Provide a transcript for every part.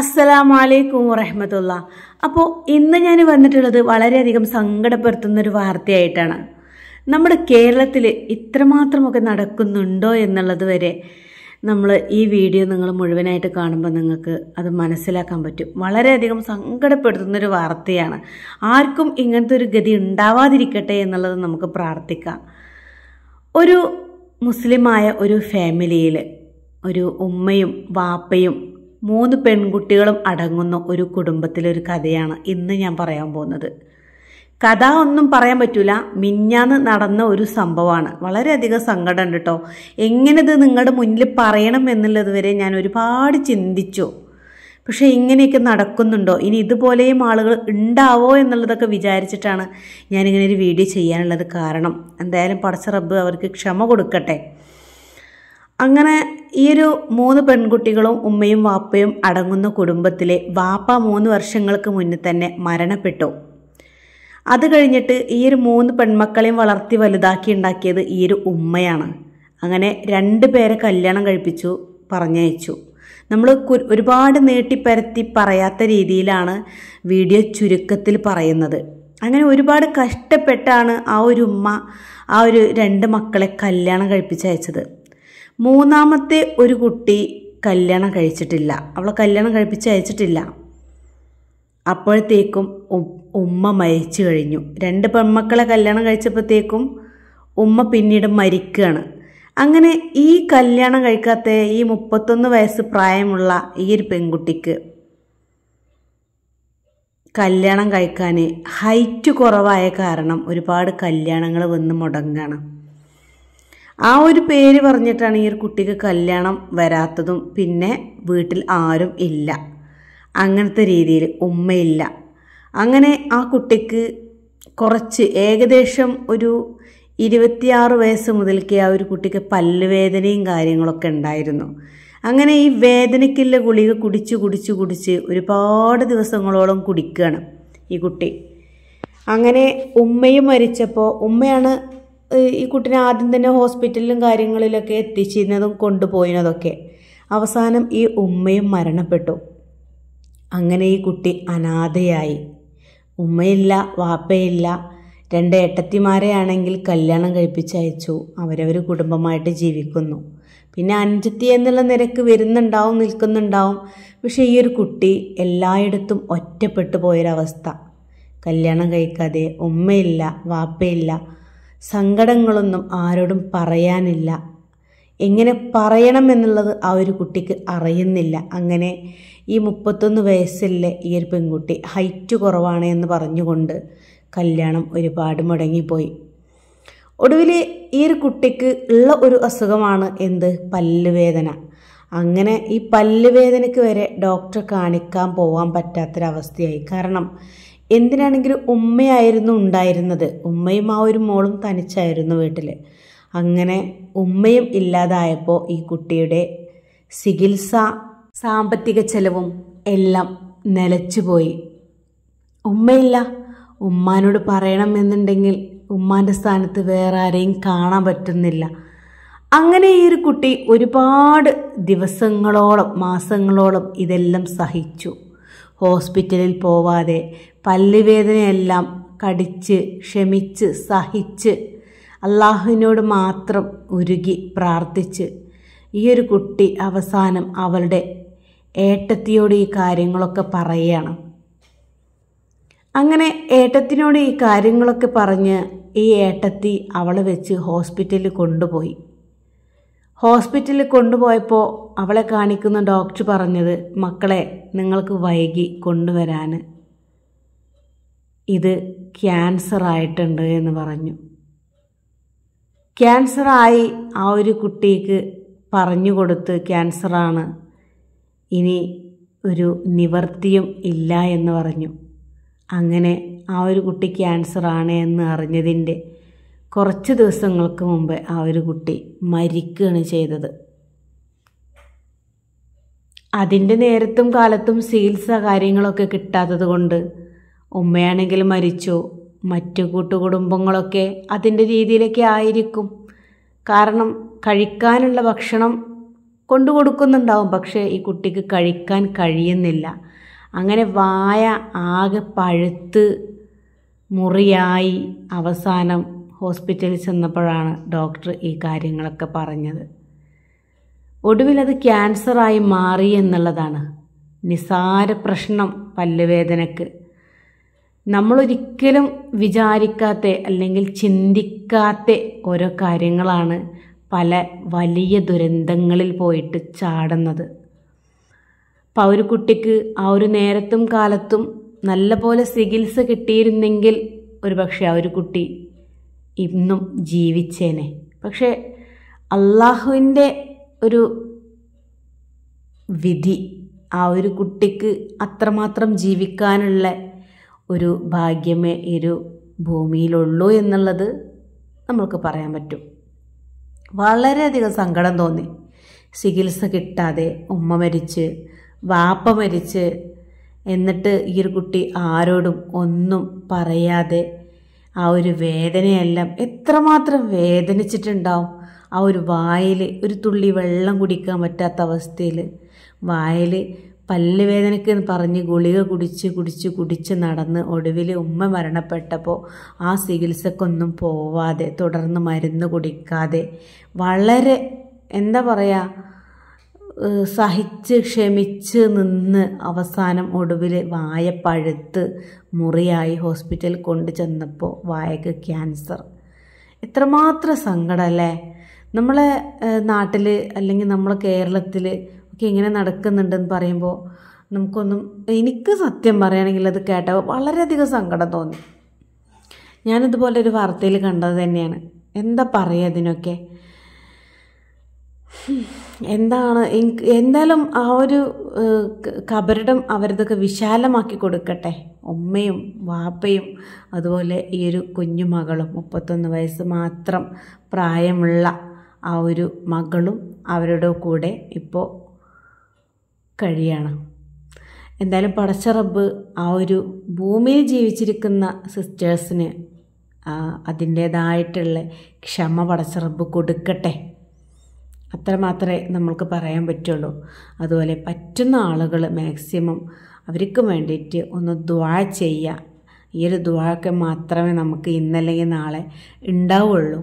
അസ്സലാമലൈക്കും വറഹമത്തുള്ള അപ്പോൾ ഇന്ന് ഞാൻ വന്നിട്ടുള്ളത് വളരെയധികം സങ്കടപ്പെടുത്തുന്ന ഒരു വാർത്തയായിട്ടാണ് നമ്മുടെ കേരളത്തിൽ ഇത്രമാത്രമൊക്കെ നടക്കുന്നുണ്ടോ എന്നുള്ളത് വരെ നമ്മൾ ഈ വീഡിയോ നിങ്ങൾ മുഴുവനായിട്ട് കാണുമ്പോൾ നിങ്ങൾക്ക് അത് മനസ്സിലാക്കാൻ പറ്റും വളരെയധികം സങ്കടപ്പെടുത്തുന്നൊരു വാർത്തയാണ് ആർക്കും ഇങ്ങനത്തെ ഒരു ഗതി ഉണ്ടാവാതിരിക്കട്ടെ എന്നുള്ളത് നമുക്ക് പ്രാർത്ഥിക്കാം ഒരു മുസ്ലിമായ ഒരു ഫാമിലിയിൽ ഒരു ഉമ്മയും വാപ്പയും മൂന്ന് പെൺകുട്ടികളും അടങ്ങുന്ന ഒരു കുടുംബത്തിലൊരു കഥയാണ് ഇന്ന് ഞാൻ പറയാൻ പോകുന്നത് കഥ ഒന്നും പറയാൻ പറ്റൂല മിഞ്ഞാന്ന് നടന്ന ഒരു സംഭവമാണ് വളരെയധികം സങ്കടം ഉണ്ട് കേട്ടോ ഇത് നിങ്ങളുടെ മുന്നിൽ പറയണം എന്നുള്ളത് വരെ ഞാൻ ഒരുപാട് ചിന്തിച്ചു പക്ഷേ ഇങ്ങനെയൊക്കെ നടക്കുന്നുണ്ടോ ഇനി ഇതുപോലെയും ആളുകൾ ഉണ്ടാവോ എന്നുള്ളതൊക്കെ വിചാരിച്ചിട്ടാണ് ഞാനിങ്ങനെ ഒരു വീഡിയോ ചെയ്യാനുള്ളത് കാരണം എന്തായാലും പടച്ച റബ്ബ് അവർക്ക് ക്ഷമ കൊടുക്കട്ടെ അങ്ങനെ ഈ ഒരു മൂന്ന് പെൺകുട്ടികളും ഉമ്മയും വാപ്പയും അടങ്ങുന്ന കുടുംബത്തിലെ വാപ്പ മൂന്ന് വർഷങ്ങൾക്ക് മുന്നേ തന്നെ മരണപ്പെട്ടു അത് കഴിഞ്ഞിട്ട് ഈ ഒരു മൂന്ന് പെൺമക്കളെയും വളർത്തി വലുതാക്കി ഉണ്ടാക്കിയത് ഈ ഒരു ഉമ്മയാണ് അങ്ങനെ രണ്ട് പേരെ കല്യാണം കഴിപ്പിച്ചു പറഞ്ഞയച്ചു നമ്മൾ ഒരുപാട് നീട്ടിപ്പരത്തി പറയാത്ത രീതിയിലാണ് വീഡിയോ ചുരുക്കത്തിൽ പറയുന്നത് അങ്ങനെ ഒരുപാട് കഷ്ടപ്പെട്ടാണ് ആ ഒരു ഉമ്മ ആ ഒരു രണ്ട് മക്കളെ കല്യാണം കഴിപ്പിച്ചയച്ചത് മൂന്നാമത്തെ ഒരു കുട്ടി കല്യാണം കഴിച്ചിട്ടില്ല അവളെ കല്യാണം കഴിപ്പിച്ച് അയച്ചിട്ടില്ല അപ്പോഴത്തേക്കും ഉമ്മ മരിച്ചു കഴിഞ്ഞു രണ്ട് പെൺമക്കളെ കല്യാണം കഴിച്ചപ്പോഴത്തേക്കും ഉമ്മ പിന്നീട് മരിക്കുകയാണ് അങ്ങനെ ഈ കല്യാണം കഴിക്കാത്ത ഈ മുപ്പത്തൊന്ന് വയസ്സ് പ്രായമുള്ള ഈ ഒരു പെൺകുട്ടിക്ക് കല്യാണം കഴിക്കാൻ ഹൈറ്റ് കുറവായ കാരണം ഒരുപാട് കല്യാണങ്ങൾ വന്ന് മുടങ്ങുകയാണ് ആ ഒരു പേര് പറഞ്ഞിട്ടാണ് ഈ ഒരു കുട്ടിക്ക് കല്യാണം വരാത്തതും പിന്നെ വീട്ടിൽ ആരും ഇല്ല അങ്ങനത്തെ രീതിയിൽ ഉമ്മയില്ല അങ്ങനെ ആ കുട്ടിക്ക് കുറച്ച് ഏകദേശം ഒരു ഇരുപത്തിയാറ് വയസ്സ് മുതൽക്കേ ആ ഒരു കുട്ടിക്ക് പല്ലുവേദനയും കാര്യങ്ങളൊക്കെ ഉണ്ടായിരുന്നു അങ്ങനെ ഈ വേദനയ്ക്കുള്ള ഗുളിക കുടിച്ച് കുടിച്ച് കുടിച്ച് ഒരുപാട് ദിവസങ്ങളോളം കുടിക്കുകയാണ് ഈ കുട്ടി അങ്ങനെ ഉമ്മയും മരിച്ചപ്പോൾ ഉമ്മയാണ് ഈ കുട്ടിനെ ആദ്യം തന്നെ ഹോസ്പിറ്റലിലും കാര്യങ്ങളിലൊക്കെ എത്തിച്ചിരുന്നതും കൊണ്ടുപോയിരുന്നതൊക്കെ അവസാനം ഈ ഉമ്മയും മരണപ്പെട്ടു അങ്ങനെ ഈ കുട്ടി അനാഥയായി ഉമ്മയില്ല വാപ്പയില്ല രണ്ട് ഏട്ടത്തിമാരെ ആണെങ്കിൽ കല്യാണം കഴിപ്പിച്ചയച്ചു അവരവർ കുടുംബമായിട്ട് ജീവിക്കുന്നു പിന്നെ അഞ്ചത്തി എന്നുള്ള നിരക്ക് വരുന്നുണ്ടാവും നിൽക്കുന്നുണ്ടാവും പക്ഷേ ഈ ഒരു കുട്ടി എല്ലായിടത്തും ഒറ്റപ്പെട്ടു പോയൊരവസ്ഥ കല്യാണം കഴിക്കാതെ ഉമ്മയില്ല വാപ്പയില്ല സങ്കടങ്ങളൊന്നും ആരോടും പറയാനില്ല എങ്ങനെ പറയണം എന്നുള്ളത് ആ ഒരു കുട്ടിക്ക് അറിയുന്നില്ല അങ്ങനെ ഈ മുപ്പത്തൊന്ന് വയസ്സിലെ ഈ ഒരു പെൺകുട്ടി ഹൈറ്റ് കുറവാണ് എന്ന് പറഞ്ഞുകൊണ്ട് കല്യാണം ഒരുപാട് മുടങ്ങിപ്പോയി ഒടുവിൽ ഈ ഒരു കുട്ടിക്ക് ഉള്ള ഒരു അസുഖമാണ് എന്ത് പല്ലുവേദന അങ്ങനെ ഈ പല്ലുവേദനയ്ക്ക് വരെ ഡോക്ടറെ കാണിക്കാൻ പോകാൻ പറ്റാത്തൊരവസ്ഥയായി കാരണം എന്തിനാണെങ്കിലും ഉമ്മയായിരുന്നു ഉണ്ടായിരുന്നത് ഉമ്മയും ആ ഒരു മോളും തനിച്ചായിരുന്നു വീട്ടിൽ അങ്ങനെ ഉമ്മയും ഇല്ലാതായപ്പോൾ ഈ കുട്ടിയുടെ ചികിത്സ സാമ്പത്തിക ചെലവും എല്ലാം നിലച്ചുപോയി ഉമ്മയില്ല ഉമ്മാനോട് പറയണമെന്നുണ്ടെങ്കിൽ ഉമ്മാൻ്റെ സ്ഥാനത്ത് വേറെ ആരെയും കാണാൻ പറ്റുന്നില്ല അങ്ങനെ ഈ ഒരു കുട്ടി ഒരുപാട് ദിവസങ്ങളോളം മാസങ്ങളോളം ഇതെല്ലാം സഹിച്ചു ഹോസ്പിറ്റലിൽ പോവാതെ പല്ലുവേദനയെല്ലാം കടിച്ച് ക്ഷമിച്ച് സഹിച്ച് അള്ളാഹുവിനോട് മാത്രം ഉരുകി പ്രാർത്ഥിച്ച് ഈ ഒരു കുട്ടി അവസാനം അവളുടെ ഏട്ടത്തിയോട് ഈ കാര്യങ്ങളൊക്കെ പറയുകയാണ് അങ്ങനെ ഏട്ടത്തിനോട് ഈ കാര്യങ്ങളൊക്കെ പറഞ്ഞ് ഈ ഏട്ടത്തി അവളെ വെച്ച് ഹോസ്പിറ്റലിൽ കൊണ്ടുപോയി ഹോസ്പിറ്റലിൽ കൊണ്ടുപോയപ്പോൾ അവളെ കാണിക്കുന്ന ഡോക്ടർ പറഞ്ഞത് മക്കളെ നിങ്ങൾക്ക് വൈകി കൊണ്ടുവരാൻ ഇത് ക്യാൻസർ ആയിട്ടുണ്ട് എന്ന് പറഞ്ഞു ക്യാൻസറായി ആ ഒരു കുട്ടിക്ക് പറഞ്ഞു കൊടുത്ത് ക്യാൻസറാണ് ഇനി ഒരു നിവർത്തിയും ഇല്ല എന്ന് പറഞ്ഞു അങ്ങനെ ആ ഒരു കുട്ടി ക്യാൻസറാണ് എന്ന് അറിഞ്ഞതിൻ്റെ കുറച്ച് ദിവസങ്ങൾക്ക് മുമ്പ് ആ ഒരു കുട്ടി മരിക്കുകയാണ് ചെയ്തത് അതിൻ്റെ നേരത്തും കാലത്തും ചികിത്സ കാര്യങ്ങളൊക്കെ കിട്ടാത്തത് കൊണ്ട് ഉമ്മയാണെങ്കിൽ മരിച്ചു മറ്റു കൂട്ടുകുടുംബങ്ങളൊക്കെ അതിൻ്റെ രീതിയിലൊക്കെ ആയിരിക്കും കാരണം കഴിക്കാനുള്ള ഭക്ഷണം കൊണ്ടു കൊടുക്കുന്നുണ്ടാവും പക്ഷേ ഈ കുട്ടിക്ക് കഴിക്കാൻ കഴിയുന്നില്ല അങ്ങനെ വായ ആകെ പഴുത്ത് മുറിയായി അവസാനം ഹോസ്പിറ്റലിൽ ചെന്നപ്പോഴാണ് ഡോക്ടർ ഈ കാര്യങ്ങളൊക്കെ പറഞ്ഞത് അത് ക്യാൻസറായി മാറി എന്നുള്ളതാണ് നിസാര പ്രശ്നം പല്ലുവേദനക്ക് നമ്മളൊരിക്കലും വിചാരിക്കാത്ത അല്ലെങ്കിൽ ചിന്തിക്കാത്ത ഓരോ കാര്യങ്ങളാണ് പല വലിയ ദുരന്തങ്ങളിൽ പോയിട്ട് ചാടുന്നത് അപ്പോൾ ആ ഒരു കുട്ടിക്ക് ആ ഒരു നേരത്തും കാലത്തും നല്ല പോലെ ചികിത്സ കിട്ടിയിരുന്നെങ്കിൽ ഒരു പക്ഷേ ആ ഒരു കുട്ടി ഇന്നും ജീവിച്ചേനെ പക്ഷേ അള്ളാഹുവിൻ്റെ ഒരു വിധി ആ ഒരു കുട്ടിക്ക് അത്രമാത്രം ജീവിക്കാനുള്ള ഒരു ഭാഗ്യമേ ഒരു ഭൂമിയിലുള്ളൂ എന്നുള്ളത് നമ്മൾക്ക് പറയാൻ പറ്റും വളരെയധികം സങ്കടം തോന്നി ചികിത്സ കിട്ടാതെ ഉമ്മ മരിച്ച് വാപ്പ മരിച്ച് എന്നിട്ട് ഈ ഒരു കുട്ടി ആരോടും ഒന്നും പറയാതെ ആ ഒരു വേദനയെല്ലാം എത്രമാത്രം വേദനിച്ചിട്ടുണ്ടാവും ആ ഒരു വായിൽ ഒരു തുള്ളി വെള്ളം കുടിക്കാൻ പറ്റാത്ത അവസ്ഥയിൽ വായിൽ പല്ലുവേദനയ്ക്ക് പറഞ്ഞ് ഗുളിക കുടിച്ച് കുടിച്ച് കുടിച്ച് നടന്ന് ഒടുവിൽ ഉമ്മ മരണപ്പെട്ടപ്പോൾ ആ ചികിത്സക്കൊന്നും പോവാതെ തുടർന്ന് മരുന്ന് കുടിക്കാതെ വളരെ എന്താ പറയുക സഹിച്ച് ക്ഷമിച്ച് നിന്ന് അവസാനം ഒടുവിൽ വായ പഴുത്ത് മുറിയായി ഹോസ്പിറ്റലിൽ കൊണ്ടു ചെന്നപ്പോൾ വായക്ക് ക്യാൻസർ എത്രമാത്രം സങ്കടമല്ലേ നമ്മളെ നാട്ടിൽ അല്ലെങ്കിൽ നമ്മളെ കേരളത്തിൽ ഒക്കെ ഇങ്ങനെ നടക്കുന്നുണ്ടെന്ന് പറയുമ്പോൾ നമുക്കൊന്നും എനിക്ക് സത്യം പറയുകയാണെങ്കിൽ അത് കേട്ടപ്പോൾ വളരെയധികം സങ്കടം തോന്നി ഞാനിതുപോലെ ഒരു വാർത്തയിൽ കണ്ടത് തന്നെയാണ് എന്താ പറയുക ഇതിനൊക്കെ എന്താണ് എന്തായാലും ആ ഒരു കബരിടം അവരതൊക്കെ വിശാലമാക്കി കൊടുക്കട്ടെ ഉമ്മയും വാപ്പയും അതുപോലെ ഈ ഒരു കുഞ്ഞു മകളും മുപ്പത്തൊന്ന് വയസ്സ് മാത്രം പ്രായമുള്ള ആ ഒരു മകളും അവരുടെ കൂടെ ഇപ്പോൾ കഴിയണം എന്തായാലും പടച്ച റബ്ബ് ആ ഒരു ഭൂമിയിൽ ജീവിച്ചിരിക്കുന്ന സിസ്റ്റേഴ്സിന് അതിൻ്റേതായിട്ടുള്ള ക്ഷമ പടച്ച റബ്ബ് കൊടുക്കട്ടെ അത്ര മാത്രമേ നമ്മൾക്ക് പറയാൻ പറ്റുള്ളൂ അതുപോലെ പറ്റുന്ന ആളുകൾ മാക്സിമം അവർക്ക് വേണ്ടിയിട്ട് ഒന്ന് ദ്വാ ചെയ്യുക ഈ ഒരു ദ്വായൊക്കെ മാത്രമേ നമുക്ക് ഇന്നല്ലെങ്കിൽ നാളെ ഉണ്ടാവുള്ളൂ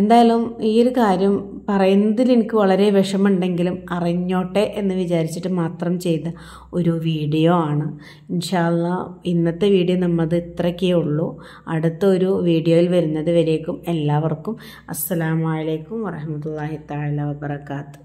എന്തായാലും ഈ ഒരു കാര്യം പറയുന്നതിൽ എനിക്ക് വളരെ വിഷമമുണ്ടെങ്കിലും അറിഞ്ഞോട്ടെ എന്ന് വിചാരിച്ചിട്ട് മാത്രം ചെയ്ത ഒരു വീഡിയോ ആണ് ഇൻഷാല്ല ഇന്നത്തെ വീഡിയോ നമ്മത് ഇത്രയ്ക്കേ ഉള്ളൂ അടുത്തൊരു വീഡിയോയിൽ വരുന്നത് വരേക്കും എല്ലാവർക്കും അസ്സലാമലൈക്കും വറഹമുല്ലാ താല വാത്ത്